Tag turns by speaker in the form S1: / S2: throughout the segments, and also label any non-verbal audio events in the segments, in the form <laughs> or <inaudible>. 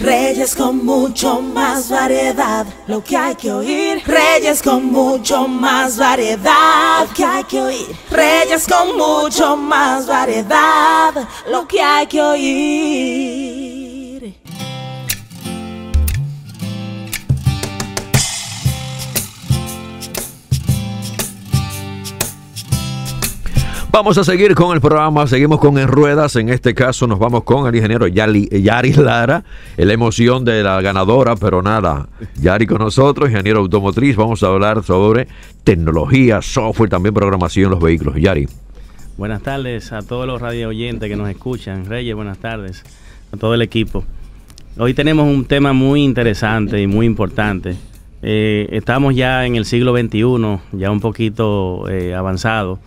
S1: Reyes con mucho más variedad, lo que hay que oír. Reyes con mucho más variedad, lo que hay que oír. Reyes con mucho más variedad, lo que hay que oír.
S2: Vamos a seguir con el programa, seguimos con En Ruedas. En este caso nos vamos con el ingeniero Yari Lara, la emoción de la ganadora, pero nada, Yari con nosotros, ingeniero automotriz. Vamos a hablar sobre tecnología, software, también programación en los vehículos. Yari.
S1: Buenas tardes a todos los radio oyentes que nos escuchan. Reyes, buenas tardes a todo el equipo. Hoy tenemos un tema muy interesante y muy importante. Eh, estamos ya en el siglo XXI, ya un poquito eh, avanzado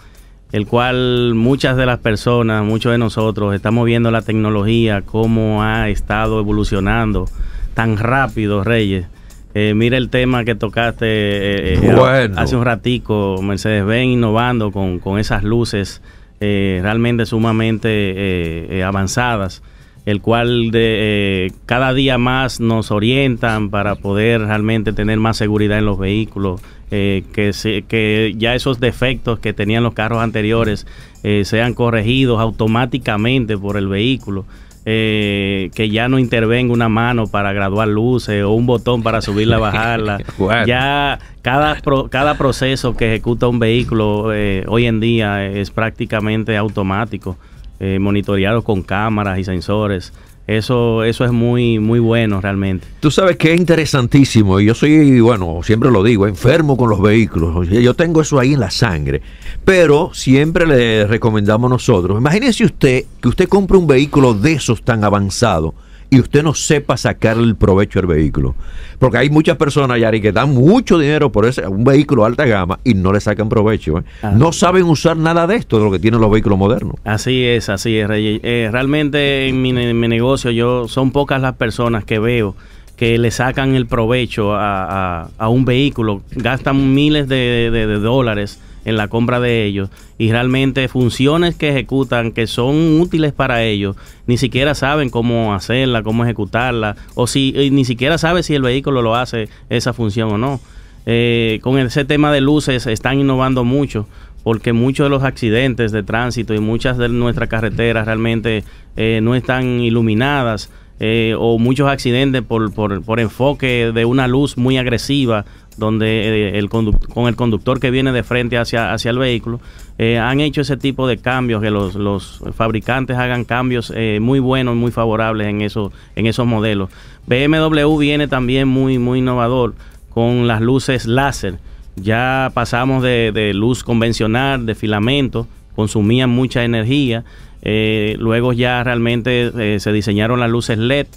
S1: el cual muchas de las personas, muchos de nosotros, estamos viendo la tecnología, cómo ha estado evolucionando tan rápido, Reyes. Eh, mira el tema que tocaste eh, eh, hace un ratico, Mercedes Ven innovando con, esas luces realmente sumamente avanzadas el cual de, eh, cada día más nos orientan para poder realmente tener más seguridad en los vehículos, eh, que, que ya esos defectos que tenían los carros anteriores eh, sean corregidos automáticamente por el vehículo. que ya no intervenga una mano para graduar luces o un botón para subirla, <laughs> bajarla. Ya cada, cada proceso que ejecuta un vehículo hoy en día es prácticamente automático. Eh, Monitoreado con cámaras y sensores. Eso, eso es muy, muy
S2: bueno realmente. Tú sabes que es interesantísimo, y yo soy, bueno, siempre lo digo, enfermo con los vehículos. Yo tengo eso ahí en la sangre. Pero siempre le recomendamos nosotros. Imagínese usted que usted compre un vehículo de esos tan avanzado y usted no sepa sacar el provecho al vehículo. Porque hay muchas personas, Yari, que dan mucho dinero por ese, un vehículo de alta gama y no le sacan provecho. ¿eh? Ah. No saben usar nada de esto, de lo que tienen los vehículos modernos.
S1: Así es, así es, eh, realmente en mi, negocio yo son pocas las personas que veo que le sacan el provecho a, un vehículo, gastan miles de dólares en la compra de ellos y realmente funciones que ejecutan que son útiles para ellos, ni siquiera saben cómo hacerla, cómo ejecutarla, o si eh, ni siquiera sabe si el vehículo lo hace esa función o no. Eh, con ese tema de luces están innovando mucho porque muchos de los accidentes de tránsito y muchas de nuestras carreteras realmente eh, no están iluminadas o muchos accidentes por, por, por enfoque de una luz muy agresiva donde eh, el con el conductor que viene de frente hacia, hacia el vehículo, eh, han hecho ese tipo de cambios, que los, fabricantes hagan cambios eh, muy buenos, muy favorables en, eso, en esos modelos. BMW viene también muy, muy innovador con las luces láser. Ya pasamos de, luz convencional, de filamento, consumían mucha energía. luego ya realmente se diseñaron las luces LED,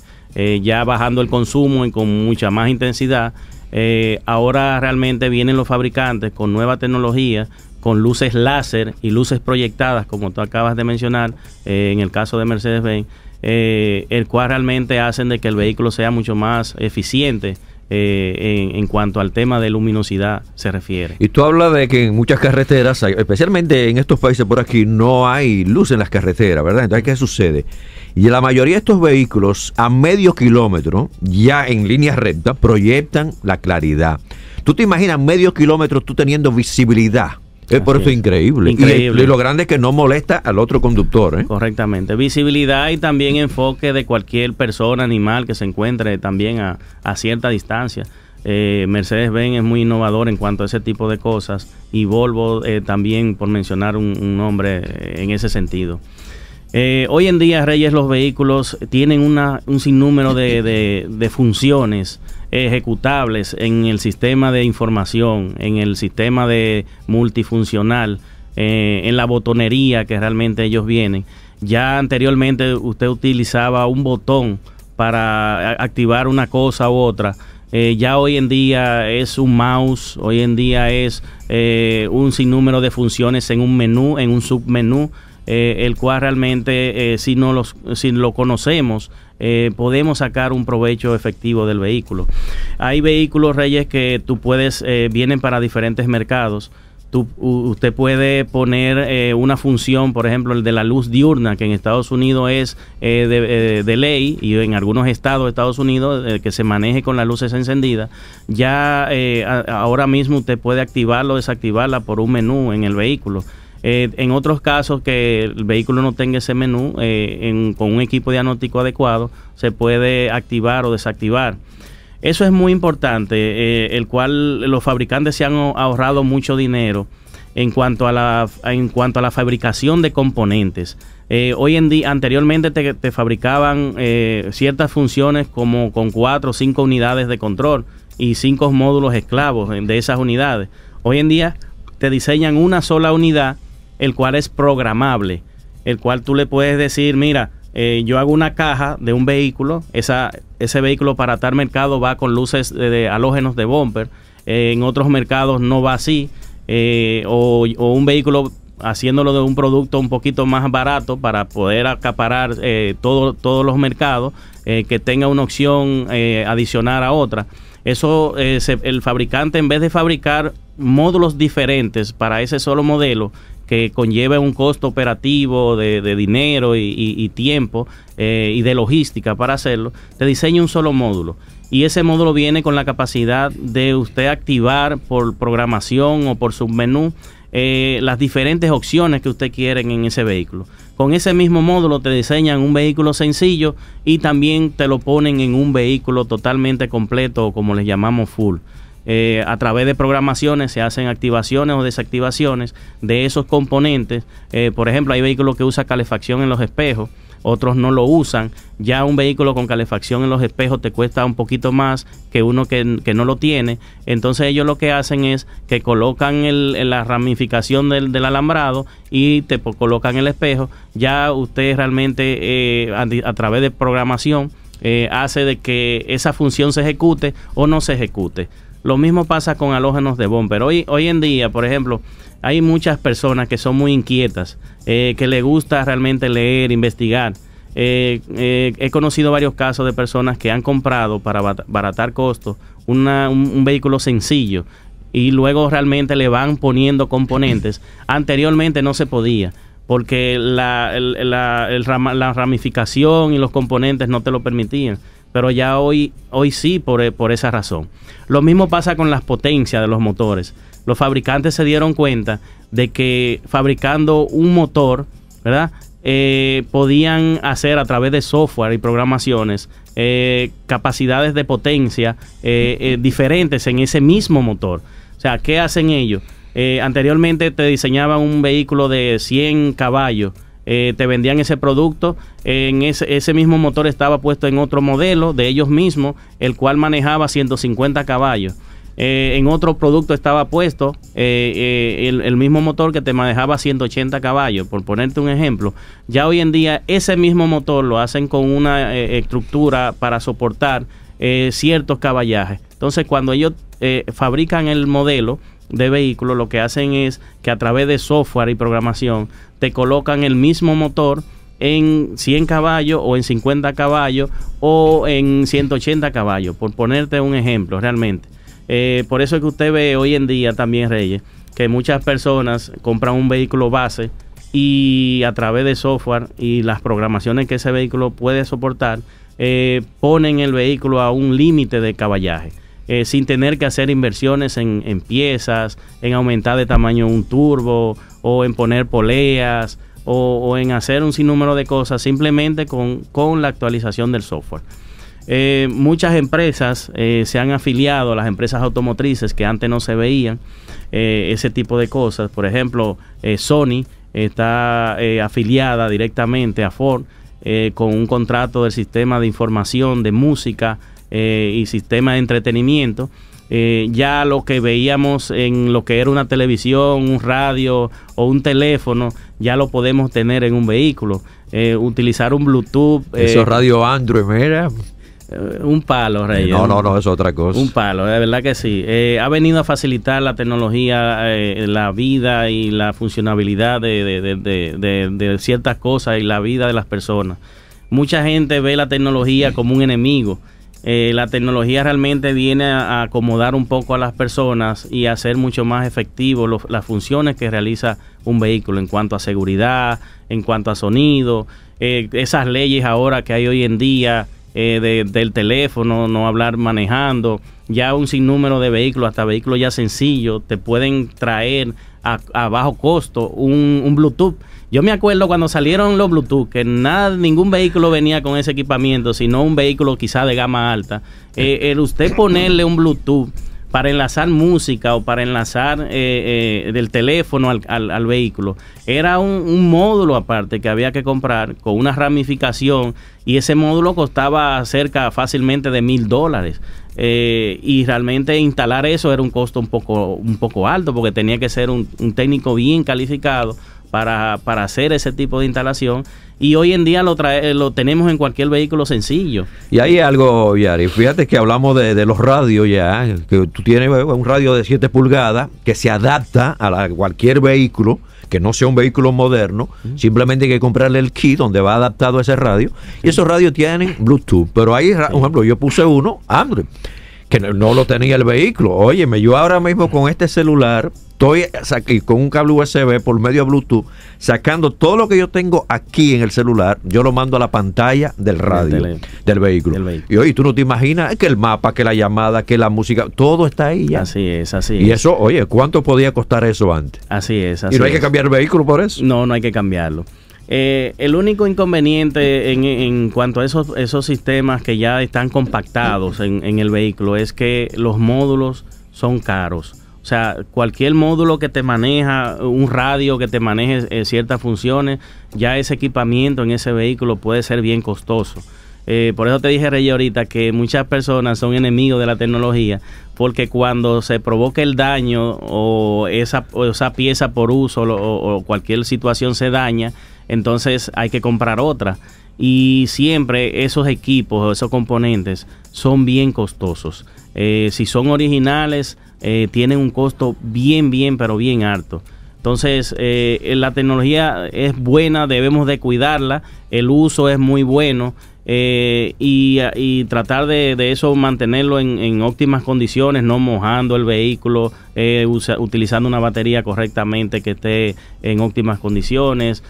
S1: ya bajando el consumo y con mucha más intensidad. Eh, ahora realmente vienen los fabricantes con nueva tecnología, con luces láser y luces proyectadas, como tú acabas de mencionar, eh, en el caso de Mercedes-Benz, eh, el cual realmente hacen de que el vehículo sea mucho más eficiente eh, en, en, cuanto al tema de luminosidad se refiere.
S2: Y tú hablas de que en muchas carreteras, especialmente en estos países por aquí, no hay luz en las carreteras, ¿verdad? Entonces, ¿qué sucede? Y la mayoría de estos vehículos a medio kilómetro, ya en línea recta, proyectan la claridad. ¿Tú te imaginas medio kilómetro tú teniendo visibilidad? Es por eso increíble. Y, lo grande es que no molesta al otro conductor. ¿eh? Correctamente.
S1: Visibilidad y también enfoque de cualquier persona, animal que se encuentre también a, cierta distancia. Eh, Mercedes-Benz es muy innovador en cuanto a ese tipo de cosas y Volvo eh, también, por mencionar un, un nombre eh, en ese sentido. Eh, hoy en día, Reyes, los vehículos tienen un sinnúmero de, de, funciones ejecutables en el sistema de información, en el sistema de multifuncional, eh, en la botonería que realmente ellos vienen. Ya anteriormente usted utilizaba un botón para activar una cosa u otra. Eh, ya hoy en día es un mouse, hoy en día es eh, un sinnúmero de funciones en un menú, en un submenú. Eh, el cual realmente eh, si, no los, si lo conocemos eh, podemos sacar un provecho efectivo del vehículo. Hay vehículos, Reyes, que tú puedes, vienen para diferentes mercados. Tú, usted puede poner una función, por ejemplo, el de la luz diurna, que en Estados Unidos es de, ley y en algunos estados de Estados Unidos que se maneje con las luces encendidas. Ya ahora mismo usted puede activarlo o desactivarla por un menú en el vehículo. Eh, en otros casos que el vehículo no tenga ese menú, eh, con un equipo diagnóstico adecuado, se puede activar o desactivar. Eso es muy importante, eh, el cual los fabricantes se han ahorrado mucho dinero en cuanto a la, en cuanto a la fabricación de componentes. hoy en día, anteriormente te, fabricaban ciertas funciones como con cuatro o cinco unidades de control y cinco módulos esclavos de esas unidades. Hoy en día te diseñan una sola unidad el cual es programable, el cual tú le puedes decir, mira, eh, yo hago una caja de un vehículo, esa, ese vehículo para tal mercado va con luces de, halógenos de bumper, eh, en otros mercados no va así, eh, o, un vehículo haciéndolo de un producto un poquito más barato para poder acaparar todos los mercados, que tenga una opción adicional a otra. Eso, el fabricante en vez de fabricar módulos diferentes para ese solo modelo, que conlleva un costo operativo de, dinero y, tiempo eh, y de logística para hacerlo, te diseña un solo módulo. Y ese módulo viene con la capacidad de usted activar por programación o por submenú eh, las diferentes opciones que usted quieren en ese vehículo. Con ese mismo módulo te diseñan un vehículo sencillo y también te lo ponen en un vehículo totalmente completo o como le llamamos full. Eh, a través de programaciones se hacen activaciones o desactivaciones de esos componentes. Eh, por ejemplo, hay vehículos que usan calefacción en los espejos, otros no lo usan. Ya un vehículo con calefacción en los espejos te cuesta un poquito más que uno que, no lo tiene. Entonces ellos lo que hacen es que colocan la ramificación del, alambrado y te colocan el espejo. Ya usted realmente eh, a, través de programación hace de que esa función se ejecute o no se ejecute. Lo mismo pasa con halógenos de bomber. Hoy, hoy en día, por ejemplo, hay muchas personas que son muy inquietas, eh, que le gusta realmente leer, investigar. Eh, eh, he conocido varios casos de personas que han comprado para baratar costos un, vehículo sencillo y luego realmente le van poniendo componentes. <laughs> Anteriormente no se podía porque la, la ramificación y los componentes no te lo permitían pero ya hoy, hoy sí por, eh, por esa razón. Lo mismo pasa con las potencias de los motores. Los fabricantes se dieron cuenta de que fabricando un motor, ¿verdad? Eh, podían hacer a través de software y programaciones eh, capacidades de potencia diferentes en ese mismo motor. O sea, ¿qué hacen ellos? anteriormente te diseñaban un vehículo de 100 caballos eh, te vendían ese producto, en ese, mismo motor estaba puesto en otro modelo de ellos mismos, el cual manejaba 150 caballos. Eh, en otro producto estaba puesto eh, el, el, mismo motor que te manejaba 180 caballos, por ponerte un ejemplo. Ya hoy en día ese mismo motor lo hacen con una estructura para soportar ciertos caballajes. Entonces cuando ellos fabrican el modelo, de vehículos lo que hacen es que a través de software y programación te colocan el mismo motor en 100 caballos o en 50 caballos o en 180 caballos, por ponerte un ejemplo realmente. Eh, por eso es que usted ve hoy en día también, Reyes, que muchas personas compran un vehículo base y a través de software y las programaciones que ese vehículo puede soportar, eh, ponen el vehículo a un límite de caballaje. Eh, sin tener que hacer inversiones en, piezas, en aumentar de tamaño un turbo o en poner poleas o, en hacer un sinnúmero de cosas simplemente con, la actualización del software. Eh, muchas empresas eh, se han afiliado a las empresas automotrices que antes no se veían ese tipo de cosas. Por ejemplo, Sony está afiliada directamente a Ford con un contrato del sistema de información de música eh, y sistema de entretenimiento. Eh, ya lo que veíamos en lo que era una televisión, un radio o un teléfono, ya lo podemos tener en un vehículo. Eh, utilizar un Bluetooth. Eso radio Android, mira. Un palo, rey No, no, no, es
S2: otra cosa. Un
S1: palo, de verdad que sí. ha venido a facilitar la tecnología, la vida y la funcionabilidad de, ciertas cosas y la vida de las personas. Mucha gente ve la tecnología como un enemigo. Eh, la tecnología realmente viene a acomodar un poco a las personas y a hacer mucho más efectivo las funciones que realiza un vehículo en cuanto a seguridad, en cuanto a sonido, eh, esas leyes ahora que hay hoy en día eh, del teléfono, no hablar manejando, ya un sinnúmero de vehículos, hasta vehículos ya sencillos, te pueden traer a, bajo costo un Bluetooth yo me acuerdo cuando salieron los Bluetooth, que nada, ningún vehículo venía con ese equipamiento, sino un vehículo quizá de gama alta. Eh, el usted ponerle un Bluetooth para enlazar música o para enlazar eh, eh, del teléfono al, vehículo. Era un, módulo aparte que había que comprar con una ramificación y ese módulo costaba cerca fácilmente de mil dólares. y realmente instalar eso era un costo un poco, un poco alto porque tenía que ser un técnico bien calificado para, hacer ese tipo de instalación y hoy en día lo, eh, lo tenemos en cualquier vehículo sencillo.
S2: Y hay algo, Yari, fíjate que hablamos de, los radios ya, que tú tienes eh, un radio de 7 pulgadas que se adapta a cualquier vehículo, que no sea un vehículo moderno, simplemente hay que comprarle el kit donde va adaptado ese radio. Y esos radios tienen Bluetooth, pero ahí, por ejemplo, yo puse uno, Android que no lo tenía el vehículo. Óyeme, yo ahora mismo con este celular estoy aquí con un cable USB por medio de Bluetooth, sacando todo lo que yo tengo aquí en el celular, yo lo mando a la pantalla del radio, del, vehículo. Y oye, tú no te imaginas que el mapa, que la llamada, que la música, todo está ahí ya. Así es, así es. Y eso, oye, ¿cuánto podía costar eso antes? Así es, así es. Y no hay que cambiar el vehículo por eso. No, no hay que cambiarlo.
S1: Eh, el único inconveniente en, cuanto a esos, esos sistemas que ya están compactados en, en el vehículo es que los módulos son caros o sea, cualquier módulo que te maneja, un radio que te maneje eh, ciertas funciones, ya ese equipamiento en ese vehículo puede ser bien costoso. Eh, por eso te dije, Rey, ahorita que muchas personas son enemigos de la tecnología, porque cuando se provoca el daño o esa, pieza por uso o, cualquier situación se daña, entonces hay que comprar otra. Y siempre esos equipos o esos componentes son bien costosos. Eh, si son originales, eh, tienen un costo bien, bien, pero bien alto. Entonces, eh, la tecnología es buena, debemos de cuidarla, el uso es muy bueno eh, y, tratar de, eso mantenerlo en, óptimas condiciones, no mojando el vehículo, eh, utilizando una batería correctamente que esté en óptimas condiciones,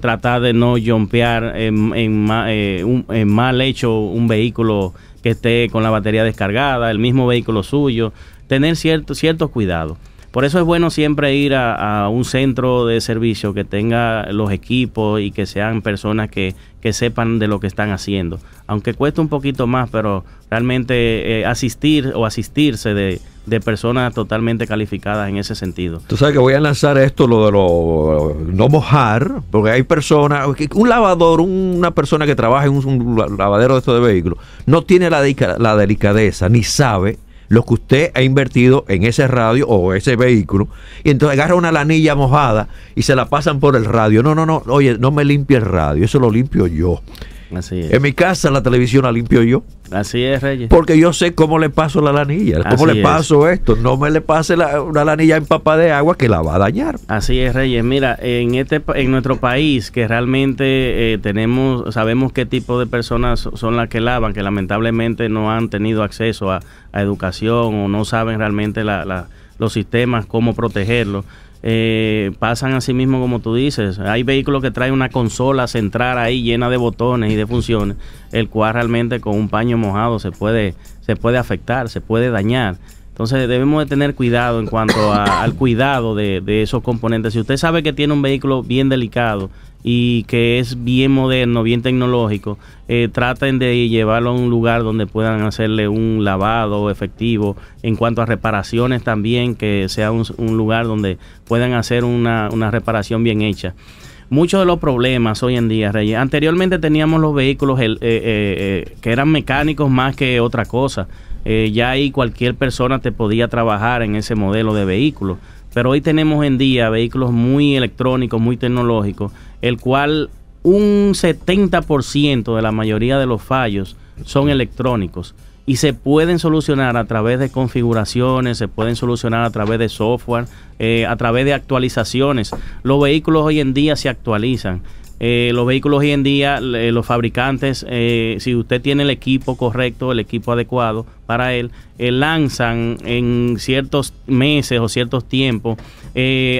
S1: tratar de no jumpear en, un, en mal hecho un vehículo que esté con la batería descargada, el mismo vehículo suyo tener ciertos ciertos cuidados. Por eso es bueno siempre ir a, un centro de servicio que tenga los equipos y que sean personas que, que, sepan de lo que están haciendo. Aunque cueste un poquito más, pero realmente eh, asistir o asistirse de, personas totalmente calificadas en ese sentido.
S2: Tú sabes que voy a lanzar esto, lo de lo, no mojar, porque hay personas, un lavador, una persona que trabaja en un, lavadero de estos de vehículos, no tiene la, la delicadeza, ni sabe lo que usted ha invertido en ese radio o ese vehículo, y entonces agarra una lanilla mojada y se la pasan por el radio. No, no, no, oye, no me limpie el radio, eso lo limpio yo. En mi casa la televisión la limpio yo. Así es, Reyes. Porque yo sé cómo le paso la lanilla, cómo le paso esto. No me le pase la, una lanilla empapada de agua que la va a dañar.
S1: Así es, Reyes. Mira, en este en nuestro país que realmente eh, tenemos, sabemos qué tipo de personas son las que lavan, que lamentablemente no han tenido acceso a, educación o no saben realmente los sistemas, cómo protegerlos eh, pasan así mismo como tú dices. Hay vehículos que traen una consola central ahí llena de botones y de funciones, el cual realmente con un paño mojado se puede, se puede afectar, se puede dañar. Entonces debemos de tener cuidado en cuanto al cuidado de, esos componentes. Si usted sabe que tiene un vehículo bien delicado, y que es bien moderno, bien tecnológico, eh, traten de llevarlo a un lugar donde puedan hacerle un lavado efectivo. En cuanto a reparaciones también, que sea un, lugar donde puedan hacer una, reparación bien hecha muchos de los problemas hoy en día, Anteriormente teníamos los vehículos eh, eh, que eran mecánicos más que otra cosa. ya ahí cualquier persona te podía trabajar en ese modelo de vehículo. Pero hoy tenemos en día vehículos muy electrónicos, muy tecnológicos, el cual un 70% de la mayoría de los fallos son electrónicos y se pueden solucionar a través de configuraciones, se pueden solucionar a través de software, eh, a través de actualizaciones. Los vehículos hoy en día se actualizan. Eh, los vehículos hoy en día, los fabricantes, eh, si usted tiene el equipo correcto, el equipo adecuado para él, eh, lanzan en ciertos meses o ciertos tiempos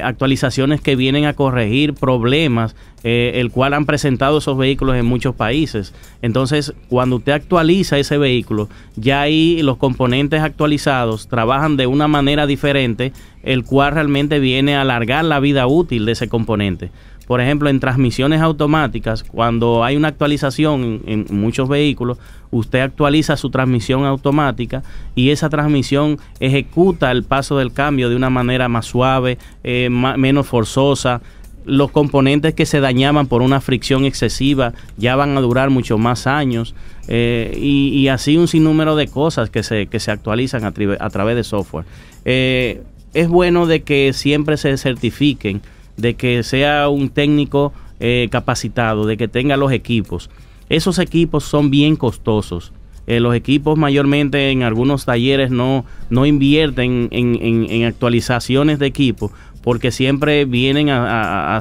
S1: actualizaciones que vienen a corregir problemas, el cual han presentado esos vehículos en muchos países. Entonces, cuando usted actualiza ese vehículo, ya ahí los componentes actualizados trabajan de una manera diferente, el cual realmente viene a alargar la vida útil de ese componente por ejemplo, en transmisiones automáticas, cuando hay una actualización en, muchos vehículos, usted actualiza su transmisión automática y esa transmisión ejecuta el paso del cambio de una manera más suave, eh, menos forzosa. Los componentes que se dañaban por una fricción excesiva ya van a durar muchos más años eh, y, así un sinnúmero de cosas que se, que se actualizan a, través de software. Eh, es bueno de que siempre se certifiquen de que sea un técnico eh, capacitado, de que tenga los equipos. Esos equipos son bien costosos. Eh, los equipos mayormente en algunos talleres no, no invierten en, actualizaciones de equipos porque siempre vienen a, a,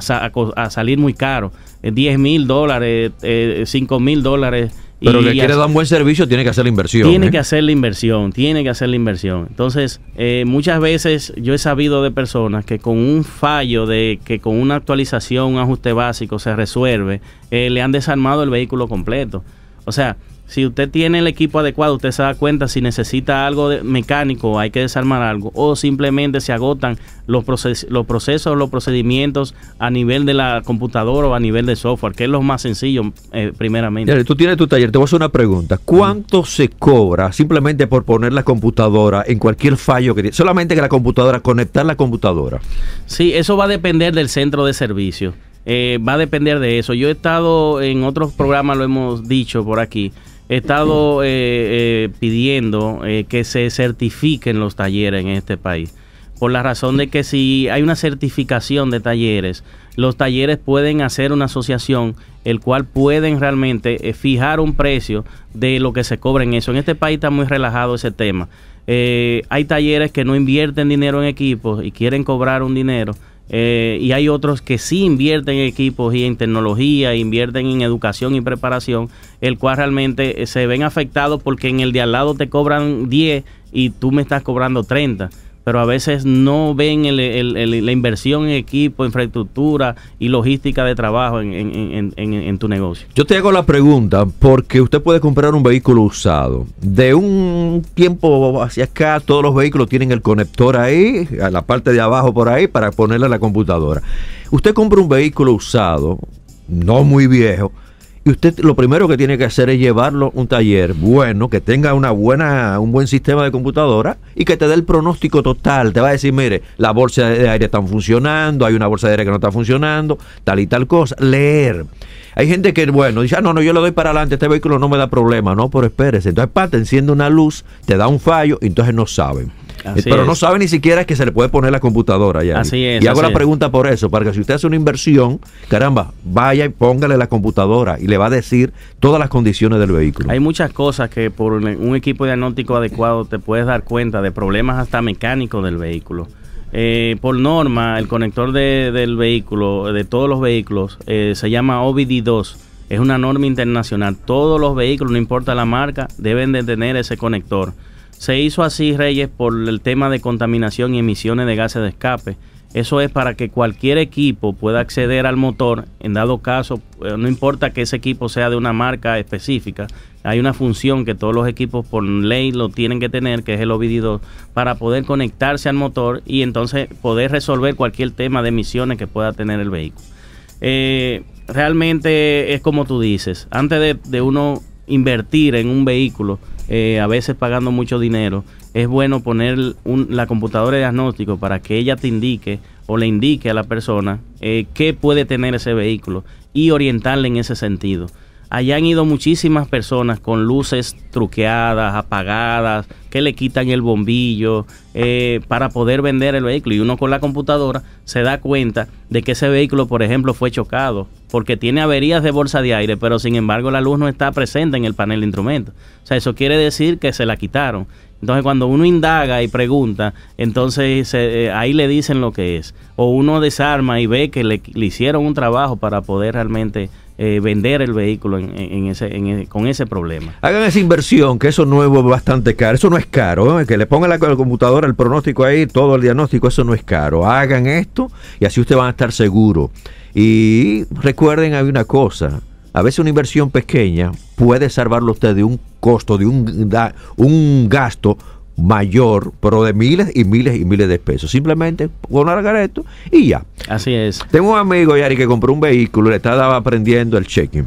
S1: salir muy caros. 10 eh, mil dólares, 5 mil dólares pero que quiere dar un
S2: buen servicio tiene que hacer la inversión. Tiene ¿eh? que hacer
S1: la inversión, tiene que hacer la inversión. Entonces, eh, muchas veces yo he sabido de personas que con un fallo de que con una actualización, un ajuste básico se resuelve, eh, le han desarmado el vehículo completo. O sea, si usted tiene el equipo adecuado, usted se da cuenta si necesita algo de mecánico, hay que desarmar algo, o simplemente se agotan los, los procesos, los procedimientos a nivel de la computadora o a nivel de software, que es lo más sencillo, eh, primeramente.
S2: tú tienes tu taller, te voy a hacer una pregunta. ¿Cuánto se cobra simplemente por poner la computadora en cualquier fallo que tiene? Solamente que la computadora, conectar la computadora.
S1: Sí, eso va a depender del centro de servicio. Eh, va a depender de eso. Yo he estado en otros programas, lo hemos dicho por aquí he estado eh, eh, pidiendo eh, que se certifiquen los talleres en este país. Por la razón de que si hay una certificación de talleres, los talleres pueden hacer una asociación, el cual pueden realmente fijar un precio de lo que se cobra en eso. En este país está muy relajado ese tema. hay talleres que no invierten dinero en equipos y quieren cobrar un dinero eh, y hay otros que sí invierten en equipos y en tecnología, invierten en educación y preparación, el cual realmente eh, se ven afectados porque en el de al lado te cobran 10 y tú me estás cobrando 30 pero a veces no ven la inversión en equipo, infraestructura y logística de trabajo en, en, tu negocio.
S2: Yo te hago la pregunta, porque usted puede comprar un vehículo usado. De un tiempo hacia acá, todos los vehículos tienen el conector ahí, a la parte de abajo por ahí, para ponerle la computadora. Usted compra un vehículo usado, no muy viejo, y usted lo primero que tiene que hacer es llevarlo a un taller bueno, que tenga una buena, un buen sistema de computadora y que te dé el pronóstico total. Te va a decir, mire, la bolsa de aire están funcionando, hay una bolsa de aire que no está funcionando, tal y tal cosa. Leer. Hay gente que, bueno, dice, ah, no, no, yo le doy para adelante, este vehículo no me da problema, no, pero espérese. Entonces, te enciende una luz, te da un fallo y entonces no saben. Eh, pero no sabe ni siquiera que se le puede poner la computadora ya. Y hago la pregunta por eso, para que si usted hace una inversión, caramba, vaya y póngale la computadora y le va a decir todas las condiciones del vehículo. Hay muchas cosas que por un equipo
S1: diagnóstico adecuado te puedes dar cuenta de problemas hasta mecánicos del vehículo. Eh, por norma, el conector del vehículo, de todos los vehículos, eh, se llama OBD2. Es una norma internacional. Todos los vehículos, no importa la marca, deben de tener ese conector. Se hizo así, Reyes, por el tema de contaminación y emisiones de gases de escape. Eso es para que cualquier equipo pueda acceder al motor, en dado caso, eh, no importa que ese equipo sea de una marca específica, hay una función que todos los equipos por ley lo tienen que tener, que es el obd para poder conectarse al motor y entonces poder resolver cualquier tema de emisiones que pueda tener el vehículo. Eh, realmente es como tú dices, antes de, de uno invertir en un vehículo, eh, a veces pagando mucho dinero, es bueno poner un, la computadora de diagnóstico para que ella te indique o le indique a la persona eh, qué puede tener ese vehículo y orientarle en ese sentido. Allá han ido muchísimas personas con luces truqueadas, apagadas, que le quitan el bombillo eh, para poder vender el vehículo. Y uno con la computadora se da cuenta de que ese vehículo, por ejemplo, fue chocado porque tiene averías de bolsa de aire, pero sin embargo la luz no está presente en el panel de instrumentos. O sea, eso quiere decir que se la quitaron. Entonces cuando uno indaga y pregunta, entonces eh, ahí le dicen lo que es. O uno desarma y ve que le, hicieron un trabajo para poder realmente eh, vender el vehículo eh, con ese problema.
S2: Hagan esa inversión, que eso nuevo es bastante caro. Eso no es caro. Que le pongan la, la computadora el pronóstico ahí, todo el diagnóstico, eso no es caro. Hagan esto y así ustedes van a estar seguros. Y recuerden, hay una cosa. A veces una inversión pequeña puede salvarlo usted de un costo, de un, un gasto mayor, pero de miles y miles y miles de pesos. Simplemente con un esto y ya. Así es. Tengo un amigo, Yari, que compró un vehículo, le estaba aprendiendo el check-in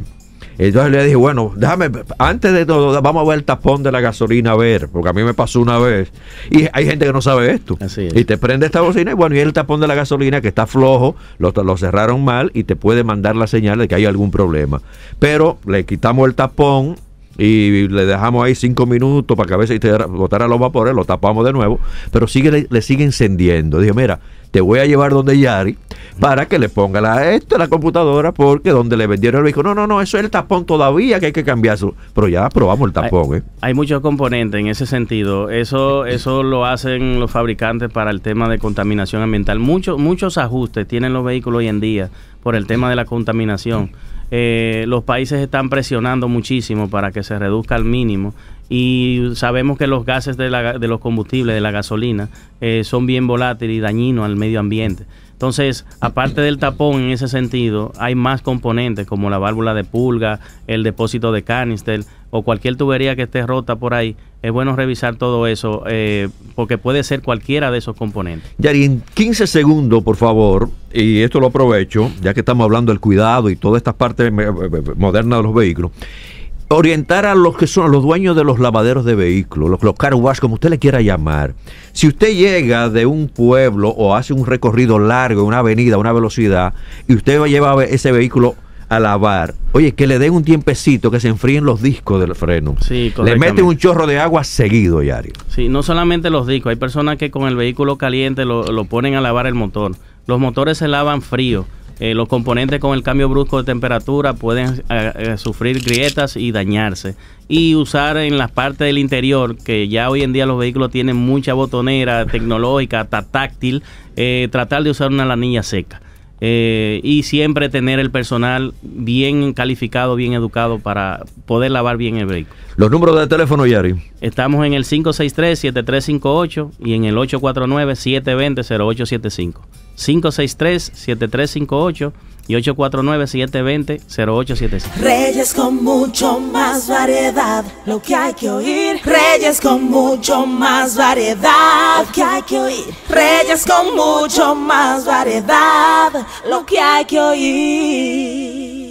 S2: entonces le dije, bueno, déjame, antes de todo, vamos a ver el tapón de la gasolina a ver, porque a mí me pasó una vez. Y hay gente que no sabe esto. Y te prende esta bocina y bueno, y el tapón de la gasolina que está flojo, lo, lo cerraron mal y te puede mandar la señal de que hay algún problema. Pero le quitamos el tapón, y le dejamos ahí cinco minutos para que a veces te botara los vapores, lo tapamos de nuevo, pero sigue, le, sigue encendiendo. Dije, mira, te voy a llevar donde Yari para que le ponga la, esto la computadora porque donde le vendieron el vehículo, no, no, no, eso es el tapón todavía que hay que cambiarlo. Pero ya probamos el tapón. Hay, ¿eh? hay muchos componentes en
S1: ese sentido. Eso, eso lo hacen los fabricantes para el tema de contaminación ambiental. Muchos, muchos ajustes tienen los vehículos hoy en día por el tema de la contaminación. Eh, los países están presionando muchísimo para que se reduzca al mínimo y sabemos que los gases de, los combustibles, de la gasolina, eh, son bien volátiles y dañinos al medio ambiente. Entonces, aparte del tapón en ese sentido, hay más componentes como la válvula de pulga, el depósito de canister o cualquier tubería que esté rota por ahí. Es bueno revisar todo eso eh, porque puede ser cualquiera de esos componentes.
S2: Yari, en 15 segundos, por favor, y esto lo aprovecho, ya que estamos hablando del cuidado y todas estas partes modernas de los vehículos orientar a los que son los dueños de los lavaderos de vehículos, los, los car como usted le quiera llamar. Si usted llega de un pueblo o hace un recorrido largo, una avenida, una velocidad, y usted va a llevar ese vehículo a lavar, oye, que le den un tiempecito que se enfríen los discos del freno. Sí, le meten un chorro de agua seguido, Yario.
S1: Sí, no solamente los discos, hay personas que con el vehículo caliente lo, lo ponen a lavar el motor. Los motores se lavan frío. Eh, los componentes con el cambio brusco de temperatura pueden eh, eh, sufrir grietas y dañarse. Y usar en las partes del interior, que ya hoy en día los vehículos tienen mucha botonera tecnológica, hasta táctil, tratar de usar una lanilla seca. y siempre tener el personal bien calificado, bien educado para poder lavar bien el vehículo.
S2: Los números de teléfono, Yari.
S1: Estamos en el 563-7358 y en el 849-720-0875. 563-7358 y 849-720-0875. Reyes con mucho más variedad, lo que hay que oír. Reyes con mucho más variedad, lo que hay que oír. Reyes con mucho más variedad, lo que hay que oír.